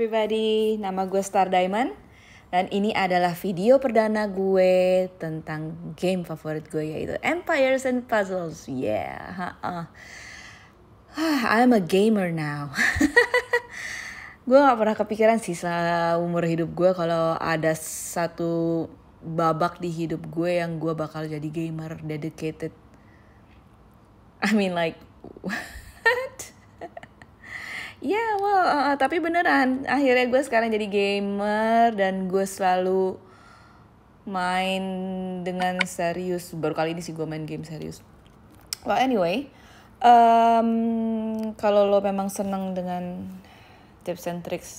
everybody, nama gue Star Diamond dan ini adalah video perdana gue tentang game favorit gue yaitu Empires and Puzzles. Yeah, uh -uh. I'm a gamer now. gue gak pernah kepikiran sih selama umur hidup gue kalau ada satu babak di hidup gue yang gue bakal jadi gamer dedicated. I mean like ya yeah, well uh, uh, tapi beneran akhirnya gue sekarang jadi gamer dan gue selalu main dengan serius baru kali ini sih gue main game serius well anyway um, kalau lo memang seneng dengan tips and tricks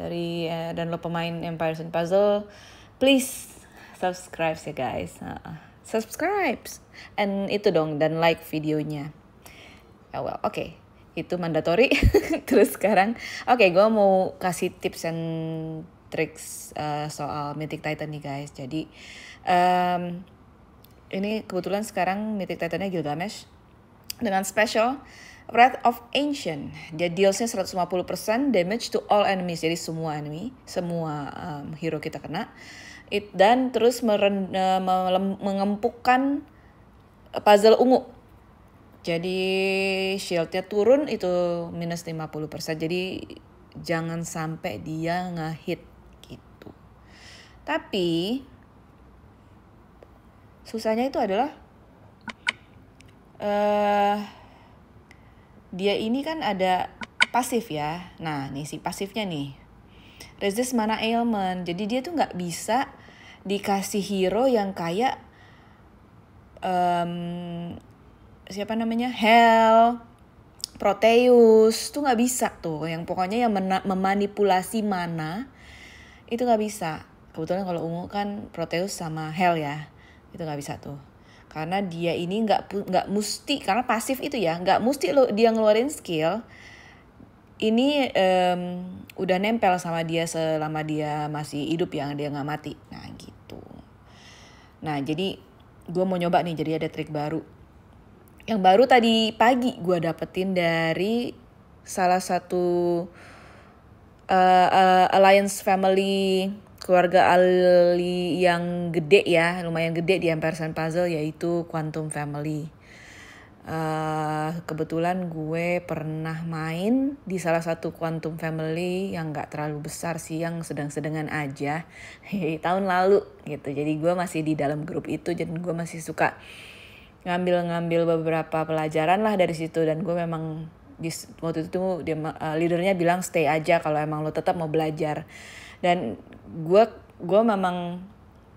dari uh, dan lo pemain Empire and Puzzle, please subscribe ya guys. Uh, uh, subscribe and itu dong dan like videonya. Oh well, oke. Okay itu mandatory terus sekarang oke okay, gue mau kasih tips and tricks uh, soal Mythic Titan nih guys jadi um, ini kebetulan sekarang Mythic Titannya Gilgamesh dengan special Wrath of Ancient. Dia dealsnya 150% damage to all enemies. Jadi semua enemy, semua um, hero kita kena. It, dan terus meren, uh, eh, mengempukkan puzzle ungu jadi shieldnya turun itu minus 50%. Jadi jangan sampai dia ngehit gitu. Tapi susahnya itu adalah uh, dia ini kan ada pasif ya. Nah, nih si pasifnya nih. Resist mana ailment. Jadi dia tuh nggak bisa dikasih hero yang kayak um, siapa namanya Hell Proteus tuh nggak bisa tuh yang pokoknya yang mena- memanipulasi mana itu nggak bisa kebetulan kalau ungu kan Proteus sama Hell ya itu nggak bisa tuh karena dia ini nggak nggak mesti karena pasif itu ya nggak musti lo dia ngeluarin skill ini um, udah nempel sama dia selama dia masih hidup yang dia nggak mati nah gitu nah jadi gue mau nyoba nih jadi ada trik baru yang baru tadi pagi gue dapetin dari salah satu uh, uh, alliance family keluarga Ali yang gede ya lumayan gede di Ampersand Puzzle yaitu Quantum Family. Uh, kebetulan gue pernah main di salah satu Quantum Family yang gak terlalu besar sih, yang sedang-sedangan aja. tahun lalu gitu, jadi gue masih di dalam grup itu, jadi gue masih suka ngambil-ngambil beberapa pelajaran lah dari situ dan gue memang di waktu itu dia uh, leadernya bilang stay aja kalau emang lo tetap mau belajar dan gue gue memang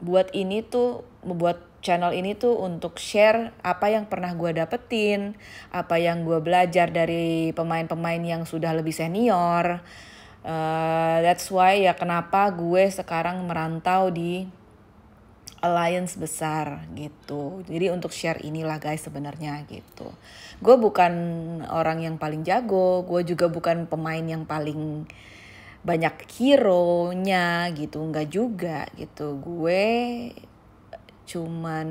buat ini tuh membuat channel ini tuh untuk share apa yang pernah gue dapetin apa yang gue belajar dari pemain-pemain yang sudah lebih senior uh, that's why ya kenapa gue sekarang merantau di alliance besar gitu. Jadi untuk share inilah guys sebenarnya gitu. Gue bukan orang yang paling jago, gue juga bukan pemain yang paling banyak hero-nya gitu, enggak juga gitu. Gue cuman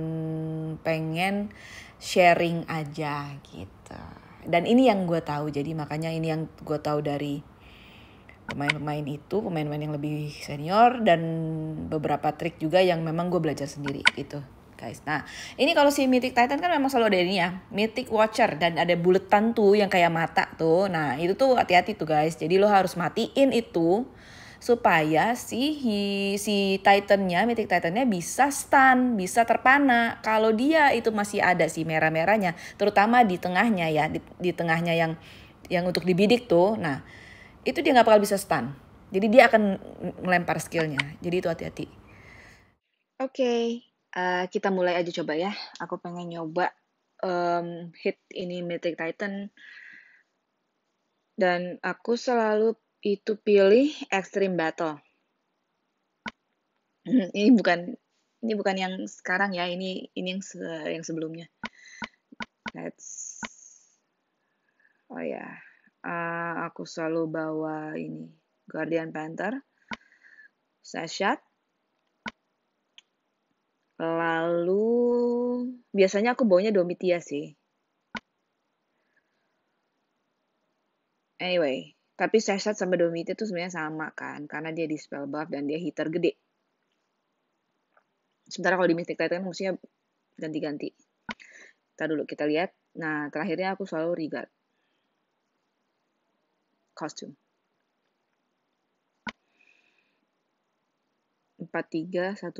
pengen sharing aja gitu. Dan ini yang gue tahu, jadi makanya ini yang gue tahu dari pemain-pemain itu pemain-pemain yang lebih senior dan beberapa trik juga yang memang gue belajar sendiri gitu guys. Nah, ini kalau si Mythic Titan kan memang selalu ada ini ya, Mythic Watcher dan ada buletan tuh yang kayak mata tuh. Nah, itu tuh hati-hati tuh guys. Jadi lo harus matiin itu supaya si si Titannya, Mythic Titannya bisa stun, bisa terpana. Kalau dia itu masih ada si merah-merahnya, terutama di tengahnya ya, di, di tengahnya yang yang untuk dibidik tuh. Nah, itu dia nggak bakal bisa stun. Jadi dia akan melempar skillnya. Jadi itu hati-hati. Oke, okay. uh, eh, kita mulai aja coba ya. Aku pengen nyoba um, hit ini Mythic Titan. Dan aku selalu itu pilih Extreme Battle. ini bukan ini bukan yang sekarang ya, ini ini yang se yang sebelumnya. Let's Oh ya. Yeah uh, aku selalu bawa ini Guardian Panther Sashat lalu biasanya aku bawanya Domitia sih anyway tapi Sashat sama Domitia itu sebenarnya sama kan karena dia di spell buff dan dia hitter gede sementara kalau di Mystic titan maksudnya ganti-ganti kita dulu kita lihat nah terakhirnya aku selalu regard costume.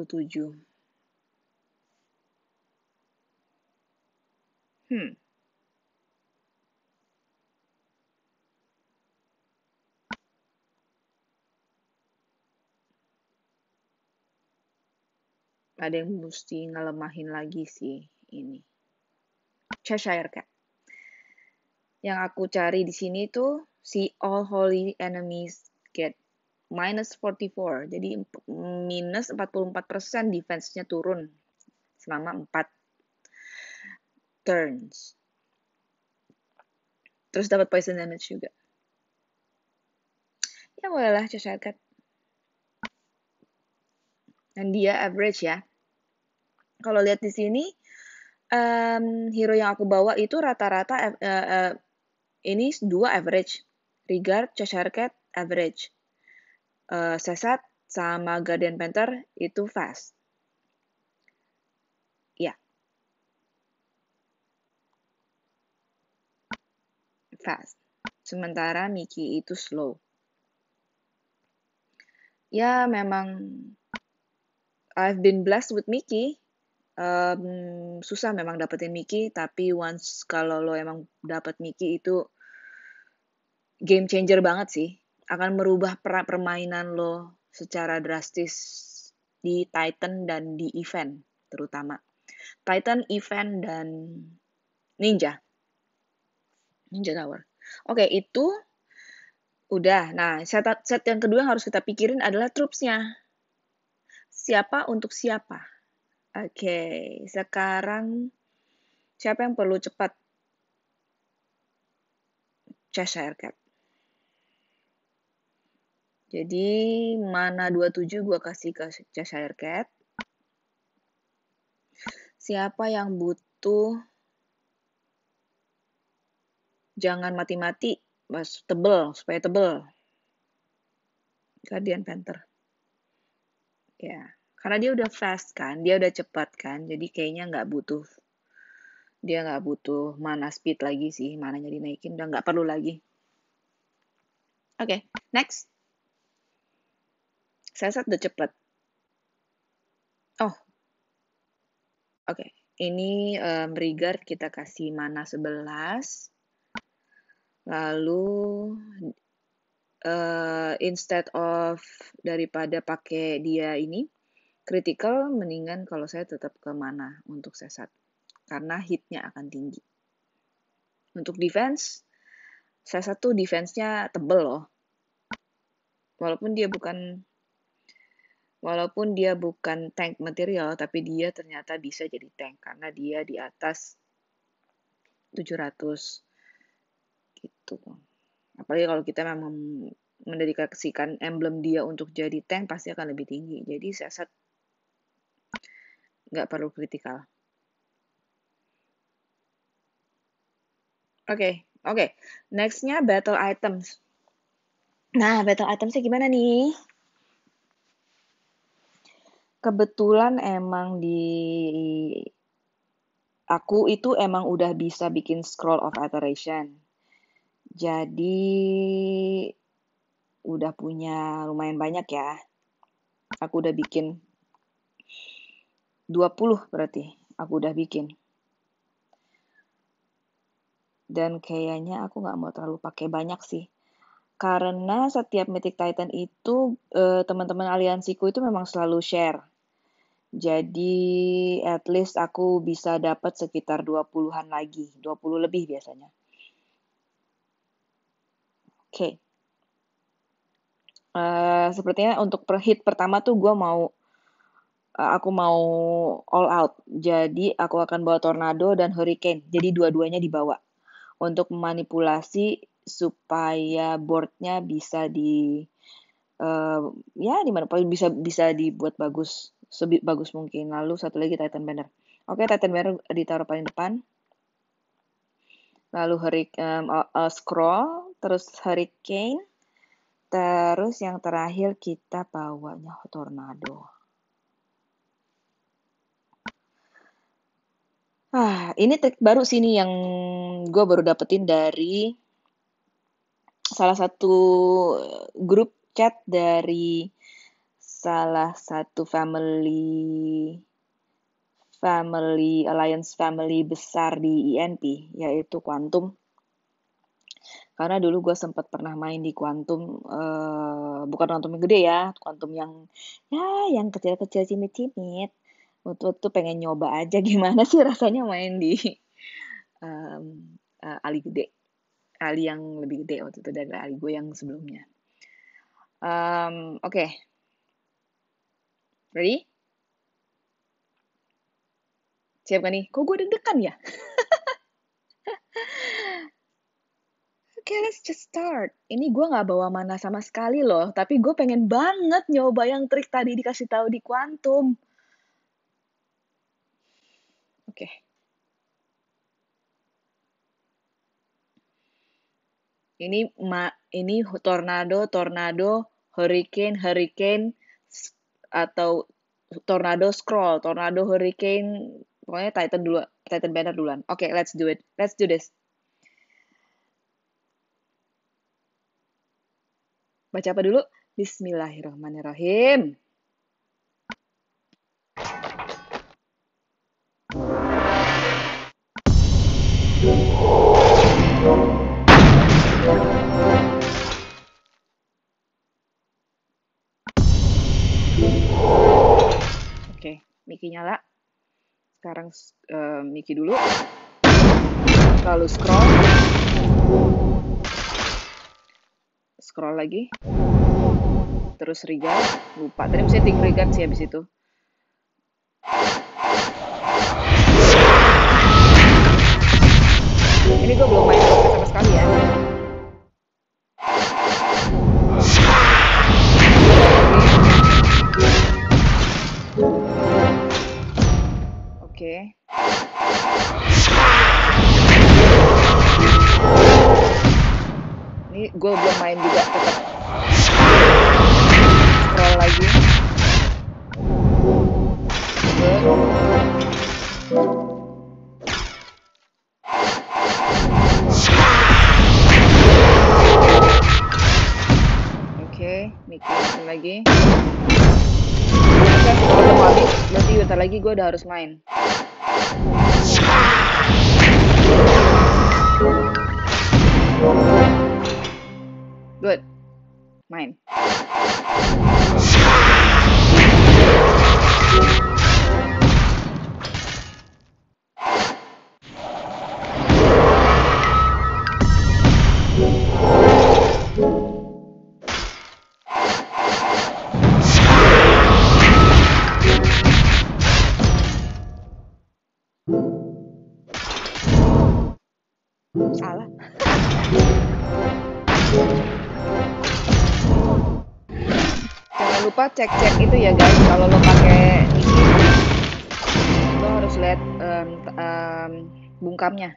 tujuh Hmm. Ada yang mesti ngelemahin lagi sih ini. Cheshire Cat yang aku cari di sini tuh si all holy enemies get minus 44. Jadi minus 44% defense-nya turun selama 4 turns. Terus dapat poison damage juga. Ya bolehlah Cheshire Cat. Dan dia average ya. Kalau lihat di sini, um, hero yang aku bawa itu rata-rata uh, uh, ini dua average. Rigard, Cheshire average. Uh, Sesat sama Guardian Panther itu fast. Ya. Yeah. Fast. Sementara Mickey itu slow. Ya, memang I've been blessed with Mickey um, susah memang dapetin Miki tapi once kalau lo emang dapet Miki itu game changer banget sih akan merubah per permainan lo secara drastis di Titan dan di event terutama Titan event dan Ninja Ninja Tower oke itu udah nah set set yang kedua yang harus kita pikirin adalah troopsnya siapa untuk siapa Oke, sekarang siapa yang perlu cepat? Cheshire Cat. Jadi mana 27 gue kasih ke Cheshire Cat. Siapa yang butuh jangan mati-mati tebel supaya tebel. Guardian Panther. Ya. Yeah karena dia udah fast kan dia udah cepat kan jadi kayaknya nggak butuh dia nggak butuh mana speed lagi sih mananya dinaikin udah nggak perlu lagi oke okay, next sesat udah cepat. oh oke okay. ini um, regard kita kasih mana 11 lalu uh, instead of daripada pakai dia ini Kritikal mendingan kalau saya tetap ke mana untuk sesat. Karena hitnya akan tinggi. Untuk defense, sesat satu defense-nya tebel loh. Walaupun dia bukan walaupun dia bukan tank material, tapi dia ternyata bisa jadi tank karena dia di atas 700 gitu. Apalagi kalau kita memang mendedikasikan emblem dia untuk jadi tank pasti akan lebih tinggi. Jadi sesat nggak perlu kritikal. Oke, okay, oke. Okay. Nextnya battle items. Nah, battle itemsnya gimana nih? Kebetulan emang di aku itu emang udah bisa bikin scroll of iteration. Jadi udah punya lumayan banyak ya. Aku udah bikin 20 berarti aku udah bikin. Dan kayaknya aku nggak mau terlalu pakai banyak sih. Karena setiap Mythic Titan itu eh, teman-teman aliansiku itu memang selalu share. Jadi at least aku bisa dapat sekitar 20-an lagi, 20 lebih biasanya. Oke. Okay. Uh, eh, sepertinya untuk per hit pertama tuh gue mau Eh, aku mau all out. Jadi aku akan bawa tornado dan hurricane. Jadi dua-duanya dibawa untuk memanipulasi supaya boardnya bisa di uh, ya mana? bisa bisa dibuat bagus sebagus bagus mungkin. Lalu satu lagi Titan Banner. Oke, okay, Titan Banner ditaruh paling depan. Lalu hurricane, um, uh, uh, scroll, terus hurricane, terus yang terakhir kita bawanya tornado. Ah, ini trik baru sih nih yang gue baru dapetin dari salah satu eh, grup chat dari salah satu family family alliance family besar di INP yaitu Quantum. Karena dulu gue sempat pernah main di Quantum, uh, bukan Quantum yang gede ya, Quantum yang ya yang kecil-kecil cimit-cimit waktu itu pengen nyoba aja gimana sih rasanya main di um, uh, Ali gede. Ali yang lebih gede waktu itu dari Ali gue yang sebelumnya. Um, Oke. Okay. Ready? Siap gak nih? Kok gue deg-degan ya? okay, let's just start. Ini gue gak bawa mana sama sekali loh, tapi gue pengen banget nyoba yang trik tadi dikasih tahu di kuantum. Oke. Okay. Ini ma ini tornado, tornado, hurricane, hurricane atau tornado scroll, tornado hurricane, pokoknya Titan dulu, Titan banner duluan. Oke, okay, let's do it. Let's do this. Baca apa dulu? Bismillahirrahmanirrahim. Miki nyala. Sekarang uh, Miki dulu. Lalu scroll. Scroll lagi. Terus regard. Lupa. Tadi mesti ting regard sih abis itu. Ini gue belum main sama sekali ya. gue udah harus main good main salamnya.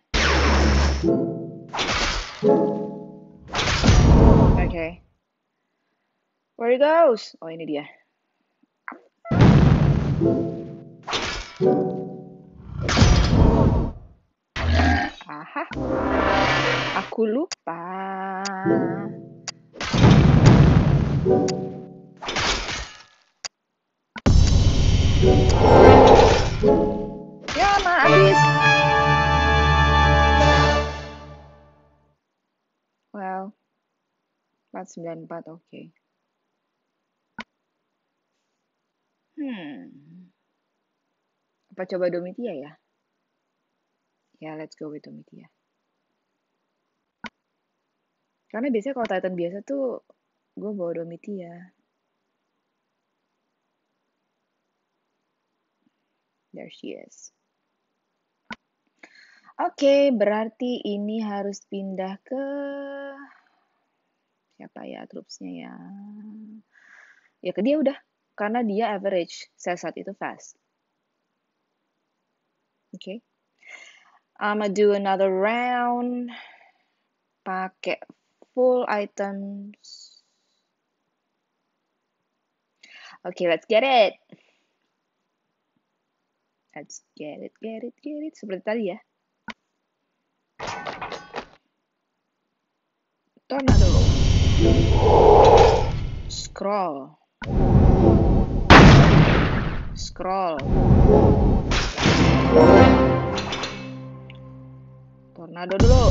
Oke. Okay. Where it goes? Oh, ini dia. Aha. Aku lupa. Thank you. empat sembilan empat oke hmm apa coba Domitia ya ya let's go with Domitia karena biasanya kalau Titan biasa tuh gue bawa Domitia There she is. Oke, okay, berarti ini harus pindah ke siapa ya, ya trupsnya ya ya ke dia udah karena dia average saya saat itu fast oke okay. I'ma do another round pakai full items okay let's get it let's get it get it get it seperti tadi ya tornado scroll scroll tornado dulu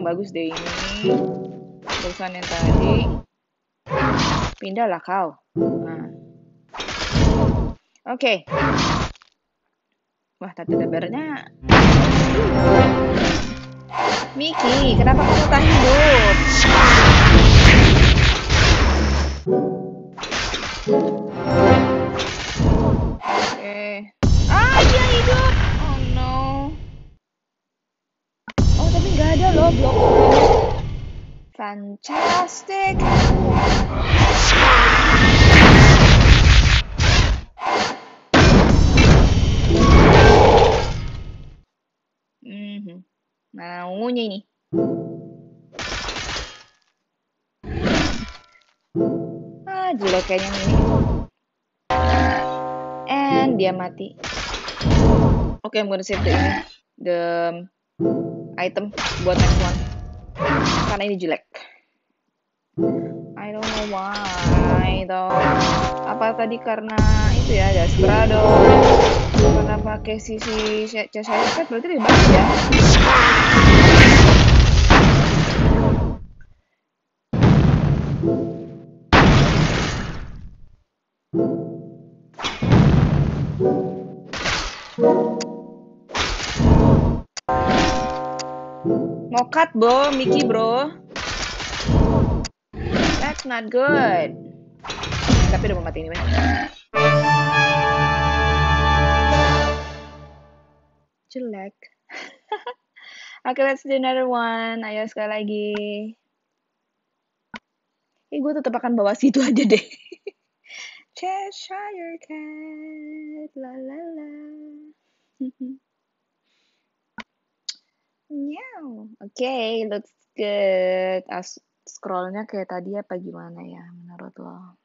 kurang bagus deh ini. urusan yang tadi. Pindahlah kau. Nah. Oke. Okay. Wah, tante lebarnya. Miki, kenapa kamu tak hidup? Oke. aja loh blok fantastic hmm maunya ini ah jelek kayaknya ini and dia mati okay I'm gonna save the the item buat next one karena ini jelek I don't know why though apa tadi karena itu ya Desperado karena pakai sisi saya berarti lebih bagus ya Mokat bro, Mickey bro. That's not good. Tapi udah mau mati ini, mah. Jelek. Oke, let's do another one. Ayo sekali lagi. Eh, gue tetap akan bawa situ aja deh. Cheshire Cat, la la la. Meow. Oke, okay, looks good. As scrollnya kayak tadi apa gimana ya menurut lo?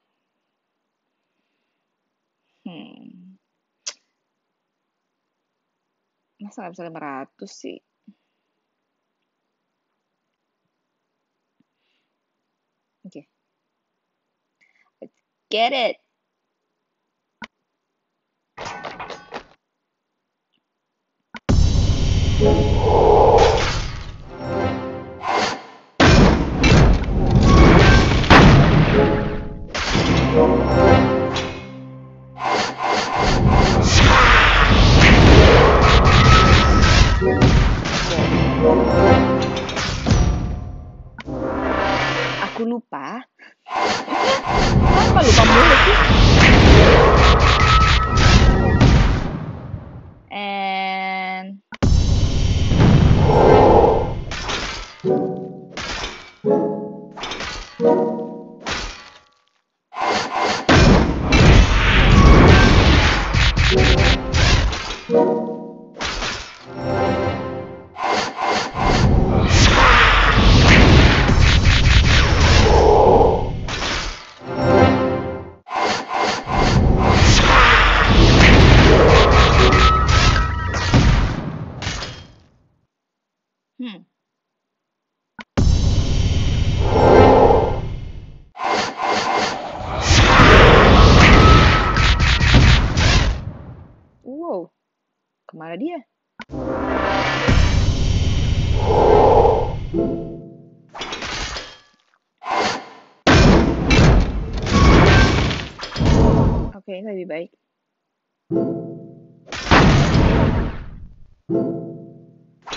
Hmm. Masa gak bisa 500 sih? Oke. Okay. Let's get it. Hmm. Wow, kemana dia? Oke, okay, lebih baik.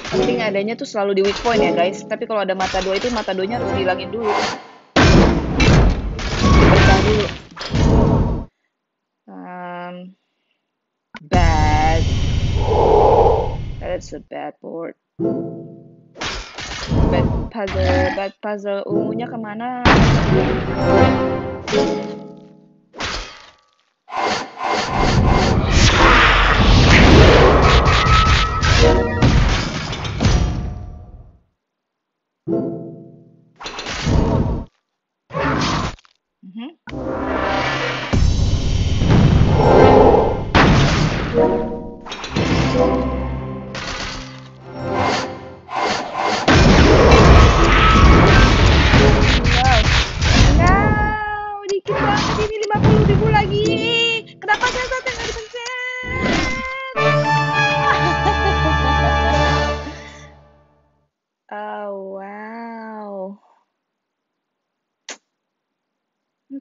penting adanya tuh selalu di weak point ya guys tapi kalau ada mata dua itu mata duanya harus dihilangin dulu diberikan dulu um, bad that's a bad board bad puzzle bad puzzle ungunya kemana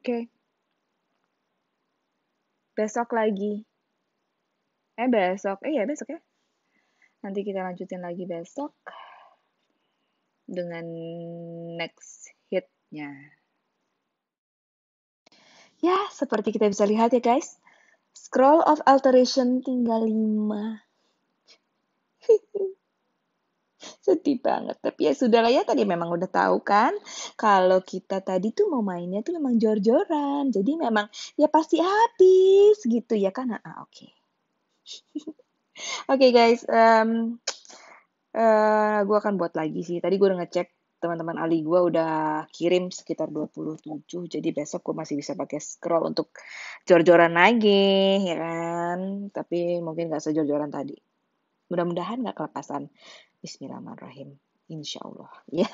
Oke. Besok lagi. Eh besok, eh ya besok ya. Nanti kita lanjutin lagi besok dengan next hitnya. Ya, seperti kita bisa lihat ya guys. Scroll of alteration tinggal 5. sedih banget tapi ya sudah lah ya tadi memang udah tahu kan kalau kita tadi tuh mau mainnya tuh memang jor-joran jadi memang ya pasti habis gitu ya kan ah oke okay. oke okay, guys um, uh, eh, gue akan buat lagi sih tadi gue udah ngecek teman-teman Ali gue udah kirim sekitar 27 jadi besok gue masih bisa pakai scroll untuk jor-joran lagi ya kan tapi mungkin gak sejor-joran tadi Mudah-mudahan nggak kelepasan. Bismillahirrahmanirrahim. Insya Allah. Ya.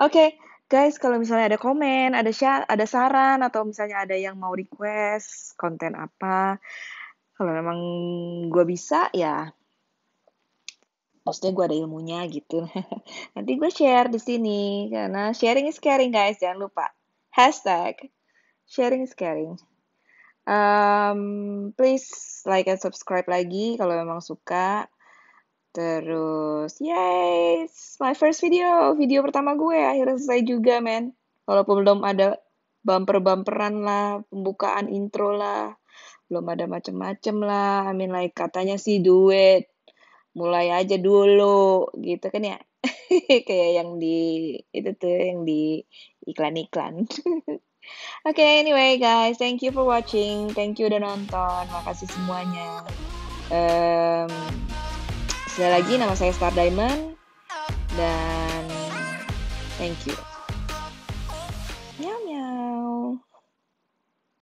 Oke, okay, guys, kalau misalnya ada komen, ada share, ada saran, atau misalnya ada yang mau request konten apa, kalau memang gue bisa, ya maksudnya gue ada ilmunya gitu. Nanti gue share di sini karena sharing is caring guys, jangan lupa hashtag sharing is caring. Um, please like and subscribe lagi kalau memang suka. Terus, yes, my first video, video pertama gue akhirnya selesai juga, men. Walaupun belum ada bumper-bumperan lah, pembukaan intro lah, belum ada macem-macem lah. I mean like katanya sih duet mulai aja dulu, gitu kan ya. Kayak yang di, itu tuh yang di iklan-iklan. okay, anyway guys, thank you for watching, thank you udah nonton, makasih semuanya. Um, sekali lagi nama saya Star Diamond dan thank you. Meow meow.